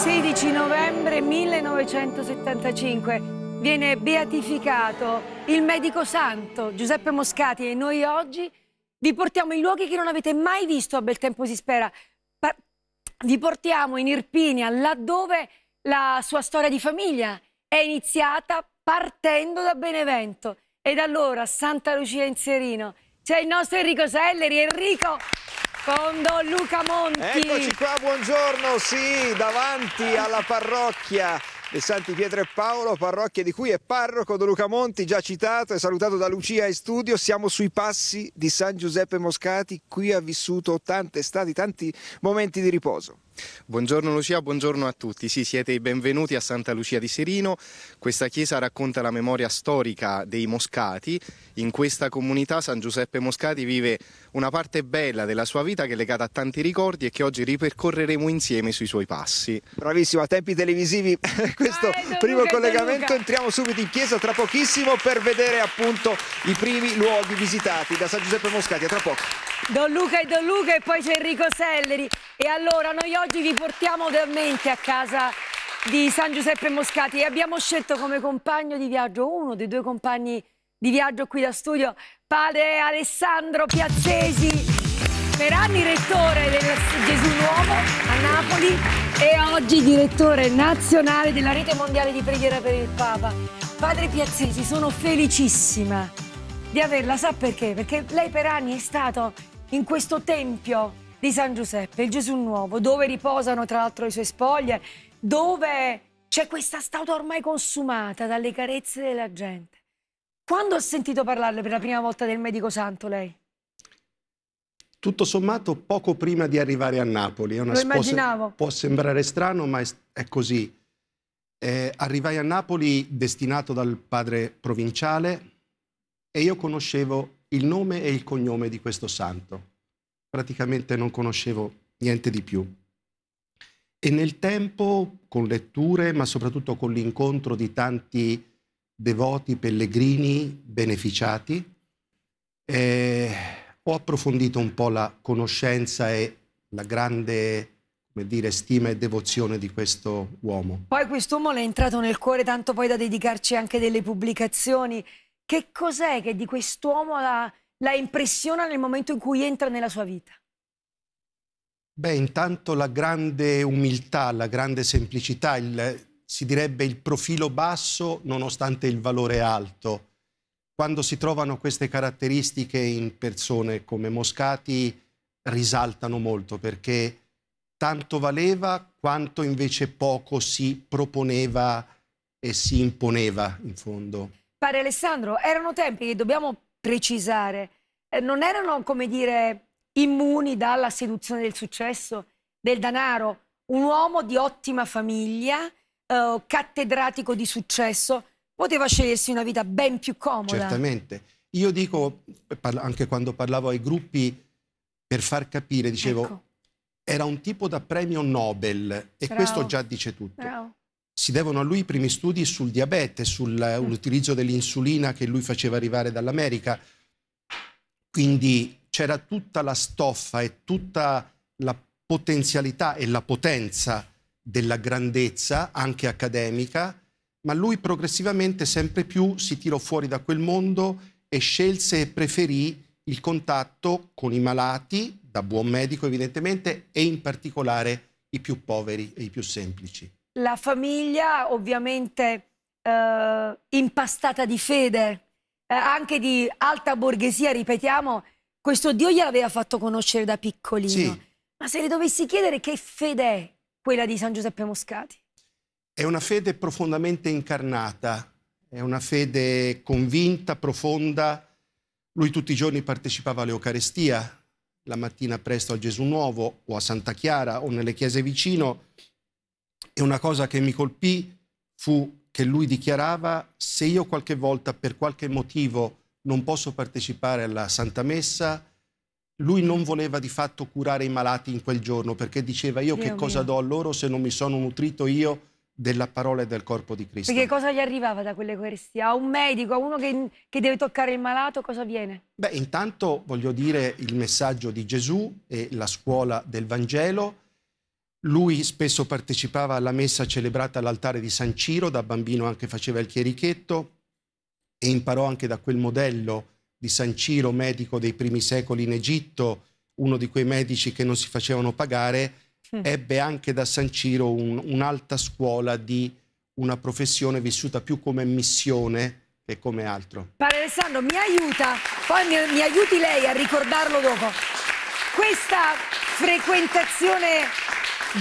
16 novembre 1975 viene beatificato il medico santo Giuseppe Moscati e noi oggi vi portiamo in luoghi che non avete mai visto a bel tempo si spera. Pa vi portiamo in Irpinia, laddove la sua storia di famiglia è iniziata partendo da Benevento. Ed allora Santa Lucia in Serino c'è il nostro Enrico Selleri. Enrico, con Luca Monti. Eccoci qua, buongiorno, sì, davanti alla parrocchia di Santi Pietro e Paolo, parrocchia di cui è parroco Don Luca Monti, già citato e salutato da Lucia in studio. Siamo sui passi di San Giuseppe Moscati, qui ha vissuto tante estati, tanti momenti di riposo. Buongiorno Lucia, buongiorno a tutti. Sì, siete i benvenuti a Santa Lucia di Serino. Questa chiesa racconta la memoria storica dei Moscati. In questa comunità San Giuseppe Moscati vive una parte bella della sua vita che è legata a tanti ricordi e che oggi ripercorreremo insieme sui suoi passi. Bravissimo, a tempi televisivi questo Vai, primo collegamento. Entriamo subito in chiesa tra pochissimo per vedere appunto i primi luoghi visitati da San Giuseppe Moscati. A tra poco. Don Luca e Don Luca e poi c'è Enrico Selleri. E allora noi oggi vi portiamo veramente a casa di San Giuseppe Moscati e abbiamo scelto come compagno di viaggio uno dei due compagni di viaggio qui da studio, padre Alessandro Piazzesi, per anni rettore del Gesù Nuovo a Napoli e oggi direttore nazionale della rete mondiale di preghiera per il Papa. Padre Piazzesi, sono felicissima di averla, sa perché? Perché lei per anni è stato in questo tempio di San Giuseppe, il Gesù Nuovo, dove riposano tra l'altro le sue spoglie, dove c'è questa statua ormai consumata dalle carezze della gente. Quando ha sentito parlare per la prima volta del Medico Santo lei? Tutto sommato poco prima di arrivare a Napoli. È una Lo immaginavo. Può, può sembrare strano, ma è, è così. Eh, arrivai a Napoli destinato dal padre provinciale e io conoscevo il nome e il cognome di questo santo. Praticamente non conoscevo niente di più. E nel tempo, con letture, ma soprattutto con l'incontro di tanti devoti, pellegrini, beneficiati, eh, ho approfondito un po' la conoscenza e la grande come dire, stima e devozione di questo uomo. Poi quest'uomo l'è entrato nel cuore tanto poi da dedicarci anche delle pubblicazioni che cos'è che di quest'uomo la, la impressiona nel momento in cui entra nella sua vita? Beh, intanto la grande umiltà, la grande semplicità, il, si direbbe il profilo basso nonostante il valore alto. Quando si trovano queste caratteristiche in persone come Moscati risaltano molto perché tanto valeva quanto invece poco si proponeva e si imponeva in fondo. Pare Alessandro, erano tempi che dobbiamo precisare, eh, non erano, come dire, immuni dalla seduzione del successo, del danaro, un uomo di ottima famiglia, eh, cattedratico di successo, poteva scegliersi una vita ben più comoda. Certamente. Io dico, anche quando parlavo ai gruppi, per far capire, dicevo, ecco. era un tipo da premio Nobel e Bravo. questo già dice tutto. Bravo si devono a lui i primi studi sul diabete, sull'utilizzo eh, mm. dell'insulina che lui faceva arrivare dall'America. Quindi c'era tutta la stoffa e tutta la potenzialità e la potenza della grandezza, anche accademica, ma lui progressivamente sempre più si tirò fuori da quel mondo e scelse e preferì il contatto con i malati, da buon medico evidentemente, e in particolare i più poveri e i più semplici la famiglia ovviamente eh, impastata di fede, eh, anche di alta borghesia, ripetiamo, questo Dio gliel'aveva fatto conoscere da piccolino. Sì. Ma se le dovessi chiedere che fede è quella di San Giuseppe Moscati? È una fede profondamente incarnata, è una fede convinta, profonda. Lui tutti i giorni partecipava all'Eucarestia, la mattina presto a Gesù Nuovo o a Santa Chiara o nelle chiese vicino e una cosa che mi colpì fu che lui dichiarava se io qualche volta per qualche motivo non posso partecipare alla Santa Messa, lui non voleva di fatto curare i malati in quel giorno perché diceva io Dio che mio. cosa do a loro se non mi sono nutrito io della parola e del corpo di Cristo. Perché cosa gli arrivava da quell'Eucaristia? A un medico, a uno che, che, deve toccare il malato, cosa viene? Beh, intanto voglio dire il messaggio di Gesù e la scuola del Vangelo lui spesso partecipava alla messa celebrata all'altare di San Ciro, da bambino anche faceva il chierichetto e imparò anche da quel modello di San Ciro, medico dei primi secoli in Egitto, uno di quei medici che non si facevano pagare, mm. ebbe anche da San Ciro un, un'alta scuola di una professione vissuta più come missione che come altro. Padre Alessandro, mi aiuta, poi mi, mi aiuti lei a ricordarlo dopo. Questa frequentazione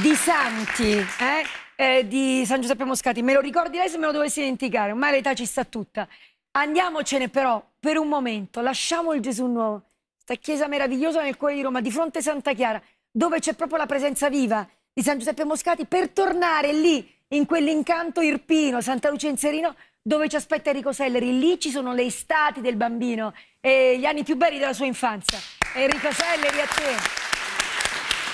di Santi, eh? Eh, di San Giuseppe Moscati. Me lo ricordi lei se me lo dovessi dimenticare, ormai l'età ci sta tutta. Andiamocene però per un momento, lasciamo il Gesù Nuovo, questa chiesa meravigliosa nel cuore di Roma, di fronte a Santa Chiara, dove c'è proprio la presenza viva di San Giuseppe Moscati, per tornare lì, in quell'incanto irpino, Santa Lucia in Serino, dove ci aspetta Enrico Selleri. Lì ci sono le estati del bambino e gli anni più belli della sua infanzia. Enrico Selleri, a te.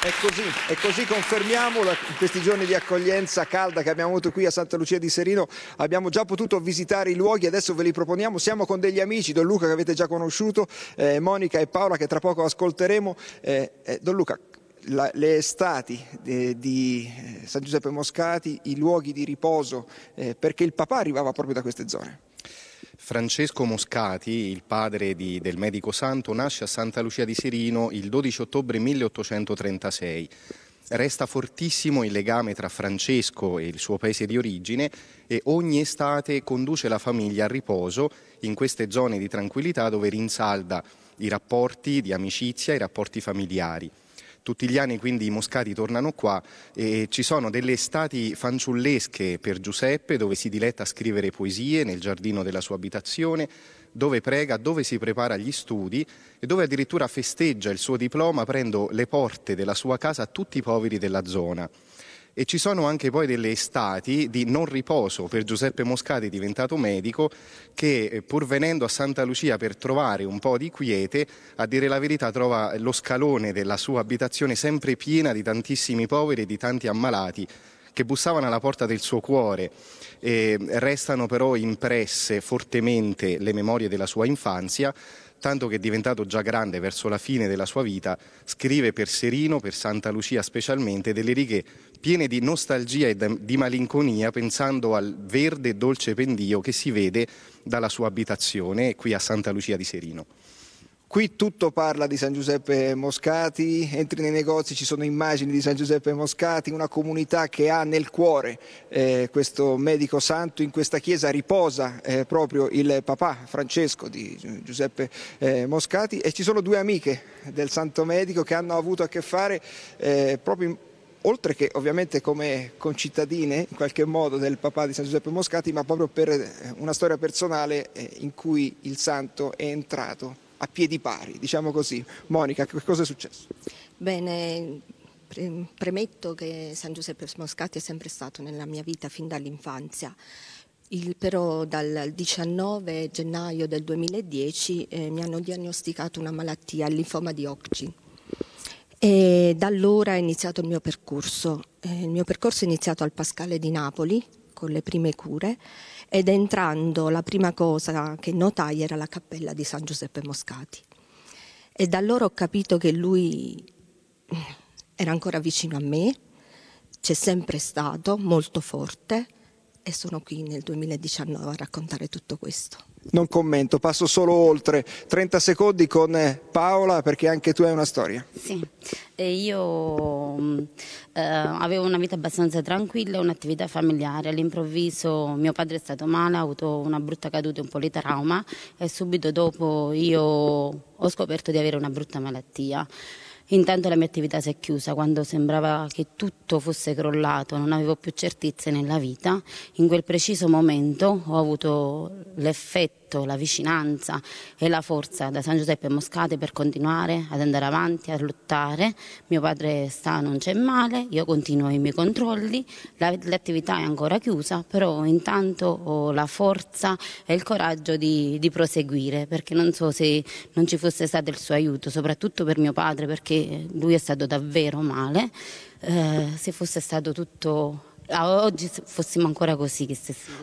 È così, e così confermiamo la, questi giorni di accoglienza calda che abbiamo avuto qui a Santa Lucia di Serino. Abbiamo già potuto visitare i luoghi, adesso ve li proponiamo. Siamo con degli amici, Don Luca che avete già conosciuto, eh, Monica e Paola che tra poco ascolteremo. Eh, eh, Don Luca, la, le estati eh, di eh, San Giuseppe Moscati, i luoghi di riposo, eh, perché il papà arrivava proprio da queste zone. Francesco Moscati, il padre di, del medico santo, nasce a Santa Lucia di Sirino il 12 ottobre 1836. Resta fortissimo il legame tra Francesco e il suo paese di origine e ogni estate conduce la famiglia a riposo in queste zone di tranquillità dove rinsalda i rapporti di amicizia, i rapporti familiari. Tutti gli anni quindi i moscati tornano qua e ci sono delle estati fanciullesche per Giuseppe dove si diletta a scrivere poesie nel giardino della sua abitazione, dove prega, dove si prepara gli studi e dove addirittura festeggia il suo diploma aprendo le porte della sua casa a tutti i poveri della zona e ci sono anche poi delle estati di non riposo per Giuseppe Moscati diventato medico che eh, pur venendo a Santa Lucia per trovare un po' di quiete, a dire la verità trova lo scalone della sua abitazione sempre piena di tantissimi poveri e di tanti ammalati che bussavano alla porta del suo cuore. Eh, restano però impresse fortemente le memorie della sua infanzia tanto che è diventato già grande verso la fine della sua vita, scrive per Serino, per Santa Lucia specialmente, delle righe piene di nostalgia e di malinconia pensando al verde e dolce pendio che si vede dalla sua abitazione qui a Santa Lucia di Serino. Qui tutto parla di San Giuseppe Moscati, entri nei negozi, ci sono immagini di San Giuseppe Moscati, una comunità che ha nel cuore eh, questo medico santo, in questa chiesa riposa eh, proprio il papà Francesco di Giuseppe eh, Moscati e ci sono due amiche del santo medico che hanno avuto a che fare eh, proprio in oltre che ovviamente come concittadine in qualche modo del papà di San Giuseppe Moscati, ma proprio per eh, una storia personale eh, in cui il santo è entrato a piedi pari, diciamo così. Monica, che cosa è successo? Bene, pre- premetto che San Giuseppe Moscati è sempre stato nella mia vita fin dall'infanzia. Il, però dal 19 gennaio del 2010 eh, mi hanno diagnosticato una malattia, il linfoma di Hodgkin. E da allora è iniziato il mio percorso. Eh, il mio percorso è iniziato al Pascale di Napoli con le prime cure ed entrando la prima cosa che notai era la cappella di San Giuseppe Moscati. E da allora ho capito che lui era ancora vicino a me, c'è sempre stato, molto forte e sono qui nel 2019 a raccontare tutto questo. Non commento, passo solo oltre. 30 secondi con eh, Paola perché anche tu hai una storia. Sì, io mm, eh, avevo una vita abbastanza tranquilla, un'attività familiare. All'improvviso mio padre è stato male, ha avuto una brutta caduta, un po' di trauma e subito dopo io ho scoperto di avere una brutta malattia. Intanto la mia attività si è chiusa quando sembrava che tutto fosse crollato, non avevo più certezze nella vita. In quel preciso momento ho avuto l'effetto affetto, la vicinanza e la forza da San Giuseppe Moscate per continuare ad andare avanti, a lottare. Mio padre sta, non c'è male, io continuo i miei controlli, l'attività è ancora chiusa, però intanto ho la forza e il coraggio di, di proseguire, perché non so se non ci fosse stato il suo aiuto, soprattutto per mio padre, perché lui è stato davvero male, eh, se fosse stato tutto a ah, oggi fossimo ancora così che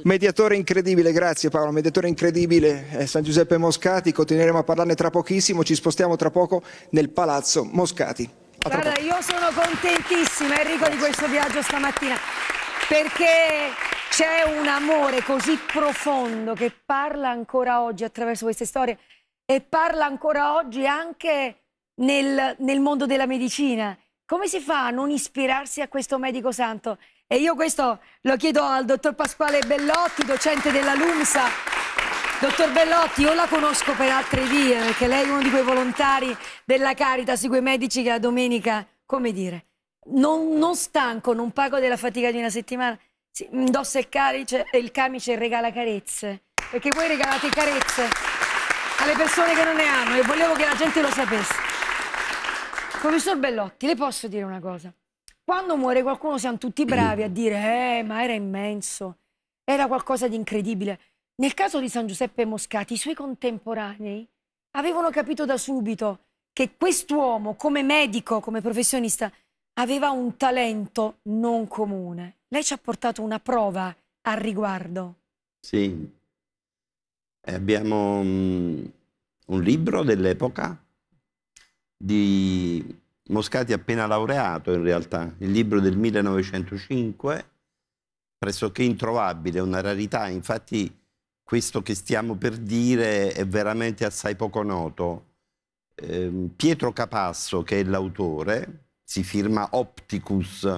Mediatore incredibile, grazie Paolo, mediatore incredibile è eh, San Giuseppe Moscati, continueremo a parlarne tra pochissimo, ci spostiamo tra poco nel Palazzo Moscati. Guarda, io sono contentissima Enrico di questo viaggio stamattina perché c'è un amore così profondo che parla ancora oggi attraverso queste storie e parla ancora oggi anche nel, nel mondo della medicina. Come si fa a non ispirarsi a questo medico santo? E io questo lo chiedo al dottor Pasquale Bellotti, docente della LUMSA. Dottor Bellotti, io la conosco per altre vie, perché lei è uno di quei volontari della Caritas, di quei medici che la domenica, come dire, non, non stanco, non pago della fatica di una settimana, si, indossa il, carice, il camice e regala carezze, perché voi regalate carezze alle persone che non ne hanno e volevo che la gente lo sapesse. Professor Bellotti, le posso dire una cosa? Quando muore qualcuno siamo tutti bravi a dire eh, ma era immenso, era qualcosa di incredibile. Nel caso di San Giuseppe Moscati, i suoi contemporanei avevano capito da subito che quest'uomo, come medico, come professionista, aveva un talento non comune. Lei ci ha portato una prova al riguardo. Sì. Abbiamo mm, un libro dell'epoca di Moscati appena laureato in realtà, il libro del 1905, pressoché introvabile, una rarità, infatti questo che stiamo per dire è veramente assai poco noto. Eh, Pietro Capasso, che è l'autore, si firma Opticus,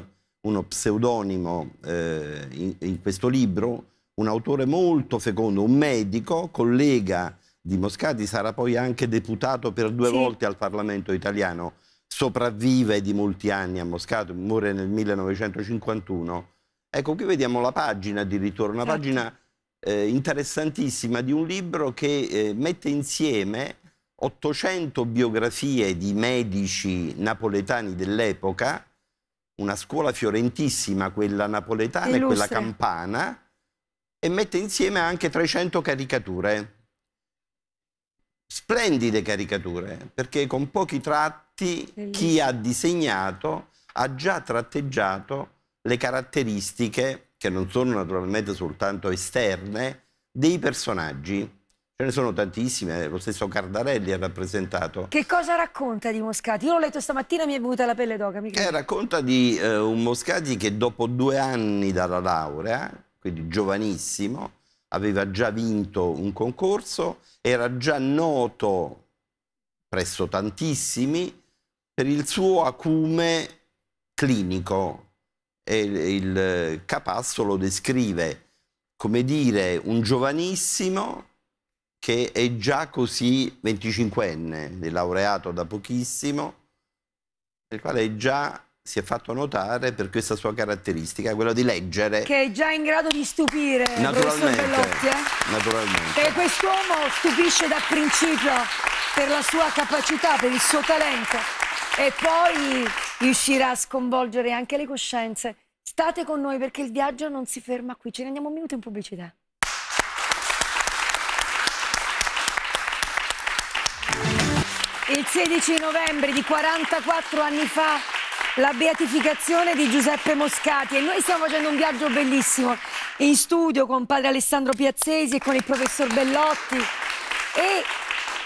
uno pseudonimo eh, in, in questo libro, un autore molto fecondo, un medico, collega di Moscati, sarà poi anche deputato per due sì. volte al Parlamento italiano sopravvive di molti anni a Moscato, muore nel 1951. Ecco, qui vediamo la pagina di ritorno, una certo. pagina eh, interessantissima di un libro che eh, mette insieme 800 biografie di medici napoletani dell'epoca, una scuola fiorentissima, quella napoletana Illustre. e quella campana, e mette insieme anche 300 caricature. Splendide caricature, perché con pochi tratti Bellissimo. chi ha disegnato ha già tratteggiato le caratteristiche, che non sono naturalmente soltanto esterne, dei personaggi. Ce ne sono tantissime, eh, lo stesso Cardarelli ha rappresentato. Che cosa racconta di Moscati? Io l'ho letto stamattina e mi è venuta la pelle d'oca. Eh, racconta di eh, un Moscati che dopo due anni dalla laurea, quindi giovanissimo, aveva già vinto un concorso, era già noto presso tantissimi per il suo acume clinico. E il Capasso lo descrive come dire un giovanissimo che è già così 25enne, laureato da pochissimo, il quale è già si è fatto notare per questa sua caratteristica, quella di leggere. Che è già in grado di stupire, naturalmente, Bellotti, eh? naturalmente. E quest'uomo stupisce da principio per la sua capacità, per il suo talento e poi riuscirà a sconvolgere anche le coscienze. State con noi perché il viaggio non si ferma qui. Ce ne andiamo un minuto in pubblicità. Il 16 novembre di 44 anni fa la beatificazione di Giuseppe Moscati e noi stiamo facendo un viaggio bellissimo in studio con padre Alessandro Piazzesi e con il professor Bellotti e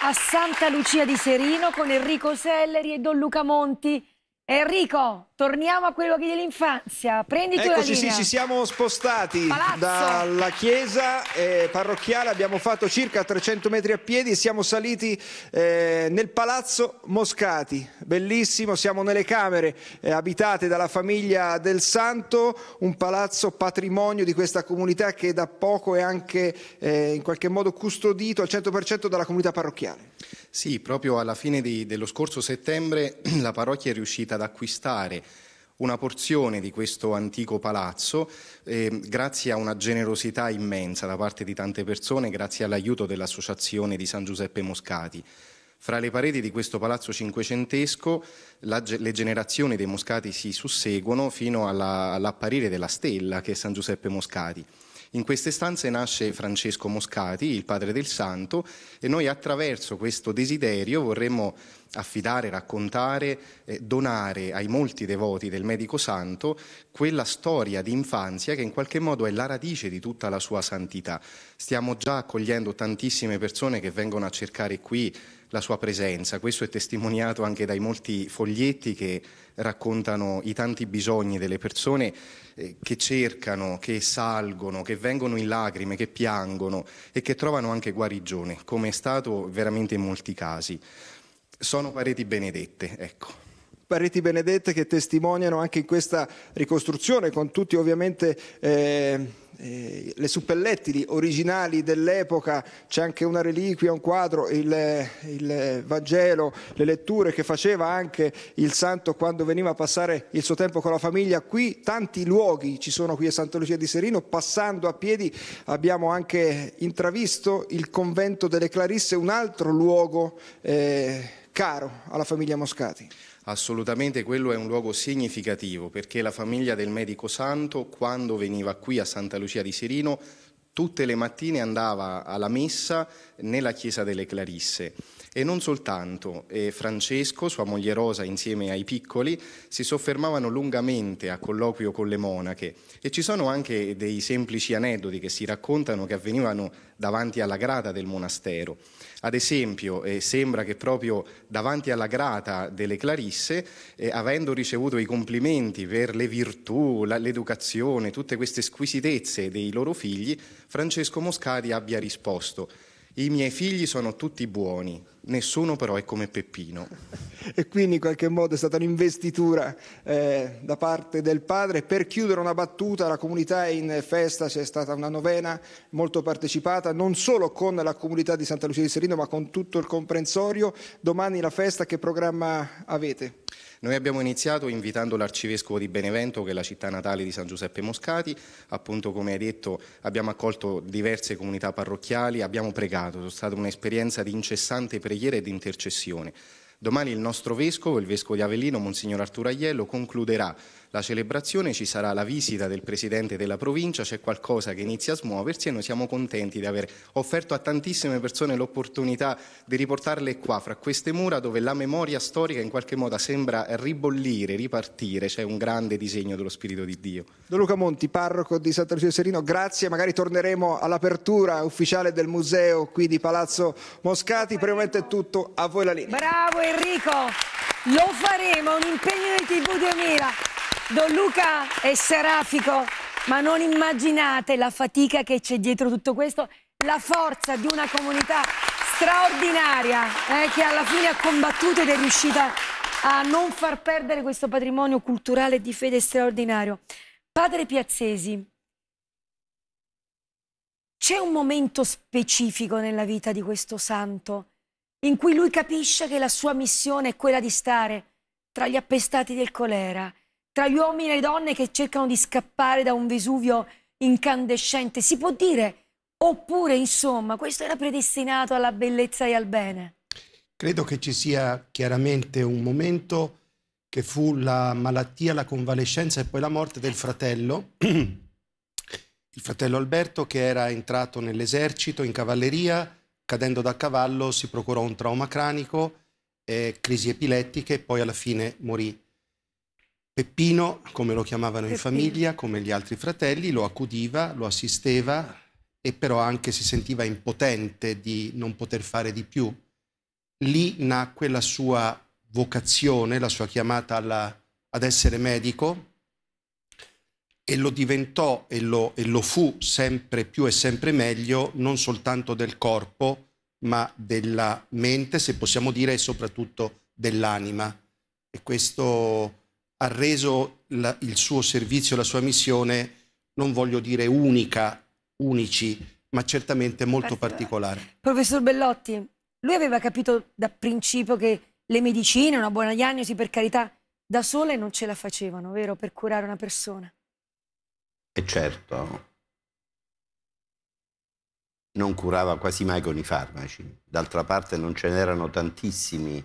a Santa Lucia di Serino con Enrico Selleri e Don Luca Monti. Enrico, torniamo a quello dell'infanzia. Prendi tu Eccoci, sì, ci siamo spostati Palazzo. dalla chiesa eh, parrocchiale, abbiamo fatto circa 300 metri a piedi e siamo saliti eh, nel palazzo Moscati, bellissimo, siamo nelle camere eh, abitate dalla famiglia del Santo, un palazzo patrimonio di questa comunità che da poco è anche eh, in qualche modo custodito al 100% dalla comunità parrocchiale. Sì, proprio alla fine di, dello scorso settembre la parrocchia è riuscita ad acquistare una porzione di questo antico palazzo eh, grazie a una generosità immensa da parte di tante persone, grazie all'aiuto dell'Associazione di San Giuseppe Moscati. Fra le pareti di questo palazzo cinquecentesco la, le generazioni dei Moscati si susseguono fino alla, all'apparire della stella che è San Giuseppe Moscati. In queste stanze nasce Francesco Moscati, il padre del santo, e noi attraverso questo desiderio vorremmo affidare, raccontare, eh, donare ai molti devoti del Medico Santo quella storia di infanzia che in qualche modo è la radice di tutta la sua santità. Stiamo già accogliendo tantissime persone che vengono a cercare qui la sua presenza. Questo è testimoniato anche dai molti foglietti che raccontano i tanti bisogni delle persone eh, che cercano, che salgono, che vengono in lacrime, che piangono e che trovano anche guarigione, come è stato veramente in molti casi. Sono pareti benedette, ecco pareti benedette che testimoniano anche in questa ricostruzione, con tutti ovviamente eh, eh, le suppellettili originali dell'epoca, c'è anche una reliquia, un quadro, il, il, Vangelo, le letture che faceva anche il santo quando veniva a passare il suo tempo con la famiglia. Qui tanti luoghi ci sono qui a Santa Lucia di Serino, passando a piedi abbiamo anche intravisto il convento delle Clarisse, un altro luogo eh, caro alla famiglia Moscati. Assolutamente quello è un luogo significativo perché la famiglia del medico santo quando veniva qui a Santa Lucia di Serino tutte le mattine andava alla messa nella chiesa delle Clarisse e non soltanto, e Francesco, sua moglie Rosa, insieme ai piccoli, si soffermavano lungamente a colloquio con le monache e ci sono anche dei semplici aneddoti che si raccontano che avvenivano davanti alla grata del monastero. Ad esempio, eh, sembra che proprio davanti alla grata delle Clarisse, eh, avendo ricevuto i complimenti per le virtù, la, l'educazione, tutte queste squisitezze dei loro figli, Francesco Moscati abbia risposto i miei figli sono tutti buoni, nessuno però è come Peppino. e quindi in qualche modo è stata un'investitura eh, da parte del padre. Per chiudere una battuta, la comunità è in festa, c'è stata una novena molto partecipata, non solo con la comunità di Santa Lucia di Serino, ma con tutto il comprensorio. Domani la festa che programma avete? Noi abbiamo iniziato invitando l'arcivescovo di Benevento, che è la città natale di San Giuseppe Moscati, appunto come hai detto abbiamo accolto diverse comunità parrocchiali, abbiamo pregato, è stata un'esperienza di incessante preghiera e di intercessione. Domani il nostro vescovo, il vescovo di Avellino, Monsignor Arturo Aiello, concluderà la celebrazione, ci sarà la visita del presidente della provincia, c'è qualcosa che inizia a smuoversi e noi siamo contenti di aver offerto a tantissime persone l'opportunità di riportarle qua, fra queste mura dove la memoria storica in qualche modo sembra ribollire, ripartire, c'è un grande disegno dello Spirito di Dio. Don Luca Monti, parroco di Santa Lucia di Serino, grazie, magari torneremo all'apertura ufficiale del museo qui di Palazzo Moscati, per il momento è tutto, a voi la linea. Bravo Enrico, lo faremo, un impegno del TV 2000. Don Luca è serafico, ma non immaginate la fatica che c'è dietro tutto questo, la forza di una comunità straordinaria eh, che alla fine ha combattuto ed è riuscita a non far perdere questo patrimonio culturale di fede straordinario. Padre Piazzesi, c'è un momento specifico nella vita di questo santo in cui lui capisce che la sua missione è quella di stare tra gli appestati del colera, tra gli uomini e le donne che cercano di scappare da un Vesuvio incandescente, si può dire? Oppure, insomma, questo era predestinato alla bellezza e al bene? Credo che ci sia chiaramente un momento che fu la malattia, la convalescenza e poi la morte del fratello, il fratello Alberto che era entrato nell'esercito in cavalleria, cadendo da cavallo si procurò un trauma cranico, eh, crisi epilettiche e poi alla fine morì. Peppino, come lo chiamavano Peppino. in famiglia, come gli altri fratelli, lo accudiva, lo assisteva e però anche si sentiva impotente di non poter fare di più. Lì nacque la sua vocazione, la sua chiamata alla, ad essere medico e lo diventò e lo, e lo fu sempre più e sempre meglio, non soltanto del corpo, ma della mente, se possiamo dire, e soprattutto dell'anima. E questo ha reso la, il suo servizio, la sua missione, non voglio dire unica, unici, ma certamente molto Perfetto. particolare. Professor Bellotti, lui aveva capito da principio che le medicine, una buona diagnosi, per carità, da sole non ce la facevano, vero, per curare una persona? E certo. Non curava quasi mai con i farmaci. D'altra parte non ce n'erano tantissimi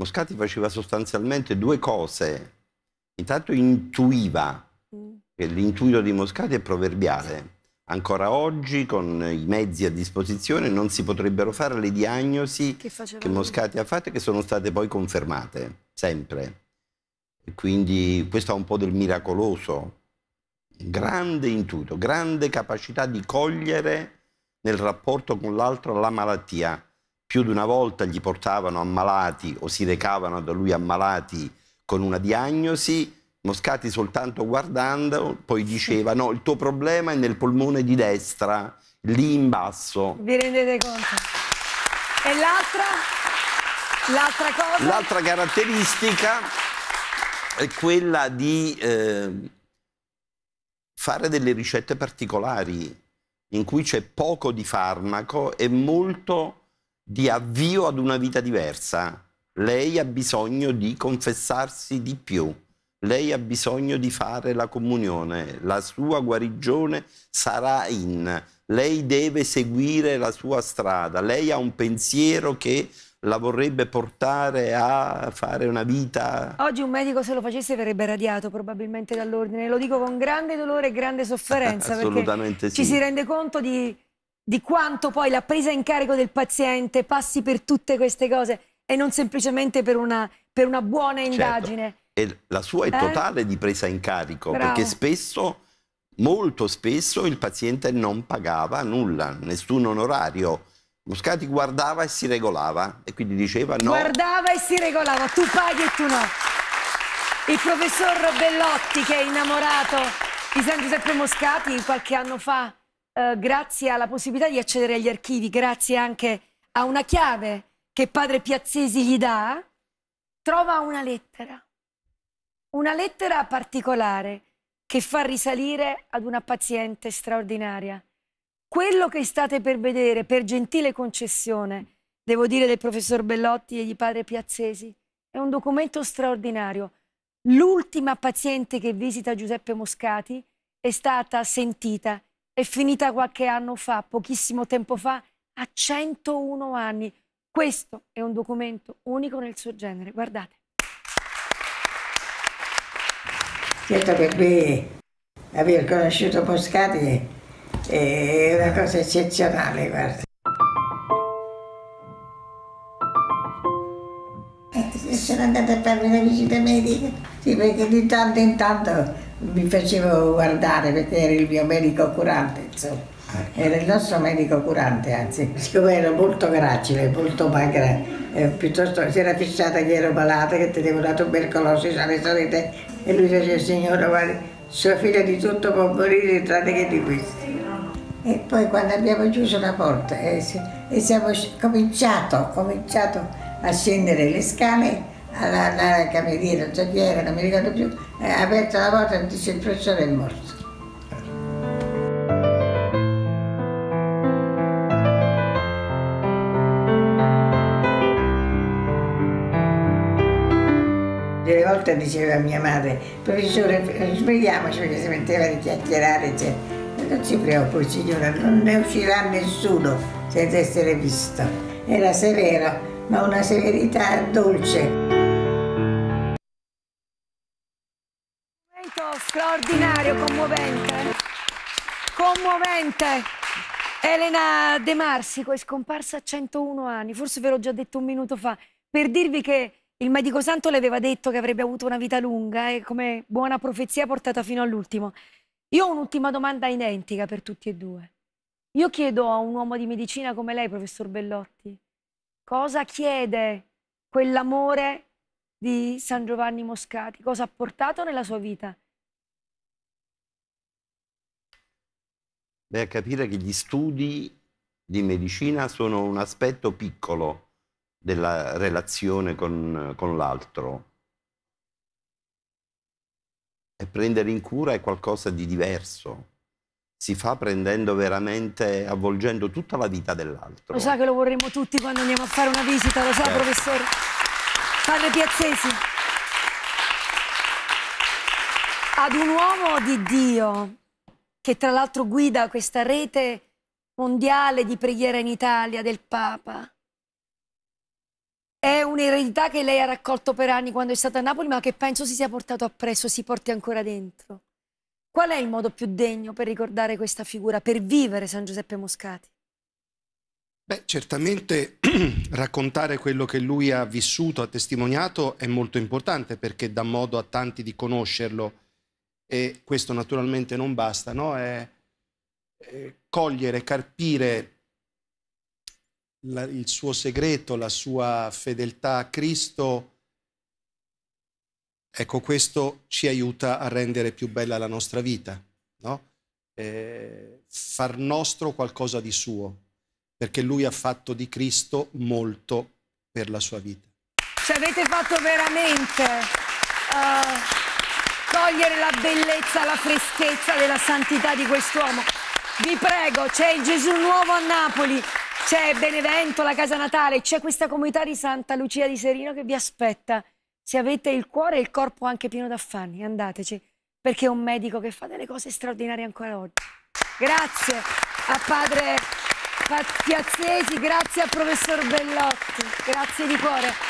Moscati faceva sostanzialmente due cose. Intanto intuiva, mm. e l'intuito di Moscati è proverbiale. Ancora oggi, con i mezzi a disposizione, non si potrebbero fare le diagnosi che, che Moscati ha fatto e che sono state poi confermate, sempre. quindi questo ha un po' del miracoloso. Grande intuito, grande capacità di cogliere nel rapporto con l'altro la malattia più di una volta gli portavano ammalati o si recavano da lui ammalati con una diagnosi, Moscati soltanto guardando poi diceva no, il tuo problema è nel polmone di destra, lì in basso. Vi rendete conto? E l'altra? L'altra cosa? L'altra caratteristica è quella di eh, fare delle ricette particolari in cui c'è poco di farmaco e molto di avvio ad una vita diversa. Lei ha bisogno di confessarsi di più. Lei ha bisogno di fare la comunione. La sua guarigione sarà in. Lei deve seguire la sua strada. Lei ha un pensiero che la vorrebbe portare a fare una vita. Oggi un medico se lo facesse verrebbe radiato probabilmente dall'ordine, lo dico con grande dolore e grande sofferenza Assolutamente perché sì. ci si rende conto di di quanto poi la presa in carico del paziente passi per tutte queste cose e non semplicemente per una, per una buona certo. indagine. Certo. E la sua è eh? totale eh? di presa in carico, Bravo. perché spesso, molto spesso, il paziente non pagava nulla, nessun onorario. Moscati guardava e si regolava e quindi diceva no. Guardava e si regolava, tu paghi e tu no. Il professor Bellotti che è innamorato di San Giuseppe Moscati qualche anno fa eh, grazie alla possibilità di accedere agli archivi, grazie anche a una chiave che padre Piazzesi gli dà, trova una lettera, una lettera particolare che fa risalire ad una paziente straordinaria. Quello che state per vedere, per gentile concessione, devo dire del professor Bellotti e di padre Piazzesi, è un documento straordinario. L'ultima paziente che visita Giuseppe Moscati è stata sentita è finita qualche anno fa, pochissimo tempo fa, a 101 anni. Questo è un documento unico nel suo genere, guardate. Certo che qui aver conosciuto Moscati è una cosa eccezionale, guarda. Eh, Sono andata a farmi una visita medica, sì, perché di tanto in tanto mi facevo guardare perché era il mio medico curante, insomma. Ecco. Era il nostro medico curante, anzi, siccome ero molto gracile, molto magra, eh, piuttosto si era fissata che ero malata, che tenevo una tubercolosi, sale solite, e lui diceva, signora, guarda, sua figlia di tutto può morire tranne che di questo. E poi quando abbiamo chiuso la porta e, e siamo cominciato, cominciato, a scendere le scale, alla, alla cameriera, cioè so chi era, non mi ricordo più, e ha aperto la porta e dice il professore è morto. Delle volte diceva mia madre, professore svegliamoci perché si metteva a chiacchierare, cioè, non si preoccupi signora, non ne uscirà nessuno senza essere visto. Era severo, ma una severità dolce. straordinario, commovente. Eh? Commovente. Elena De Marsico è scomparsa a 101 anni, forse ve l'ho già detto un minuto fa, per dirvi che il medico santo le aveva detto che avrebbe avuto una vita lunga e eh, come buona profezia portata fino all'ultimo. Io ho un'ultima domanda identica per tutti e due. Io chiedo a un uomo di medicina come lei, professor Bellotti, cosa chiede quell'amore di San Giovanni Moscati? Cosa ha portato nella sua vita? Beh, a capire che gli studi di medicina sono un aspetto piccolo della relazione con, con l'altro. E prendere in cura è qualcosa di diverso. Si fa prendendo veramente, avvolgendo tutta la vita dell'altro. Lo sa che lo vorremmo tutti quando andiamo a fare una visita, lo sa, certo. professore. Padre Piazzesi. Ad un uomo di Dio che tra l'altro guida questa rete mondiale di preghiera in Italia del Papa. È un'eredità che lei ha raccolto per anni quando è stata a Napoli, ma che penso si sia portato appresso, si porti ancora dentro. Qual è il modo più degno per ricordare questa figura, per vivere San Giuseppe Moscati? Beh, certamente raccontare quello che lui ha vissuto, ha testimoniato, è molto importante perché dà modo a tanti di conoscerlo e questo naturalmente non basta, no? è, è cogliere, carpire la, il suo segreto, la sua fedeltà a Cristo, ecco questo ci aiuta a rendere più bella la nostra vita, no? eh, far nostro qualcosa di suo, perché lui ha fatto di Cristo molto per la sua vita. Ci avete fatto veramente... Uh togliere la bellezza, la freschezza della santità di quest'uomo. Vi prego, c'è il Gesù Nuovo a Napoli, c'è Benevento, la Casa Natale, c'è questa comunità di Santa Lucia di Serino che vi aspetta. Se avete il cuore e il corpo anche pieno d'affanni, andateci, perché è un medico che fa delle cose straordinarie ancora oggi. Grazie a padre Piazzesi, grazie al professor Bellotti, grazie di cuore.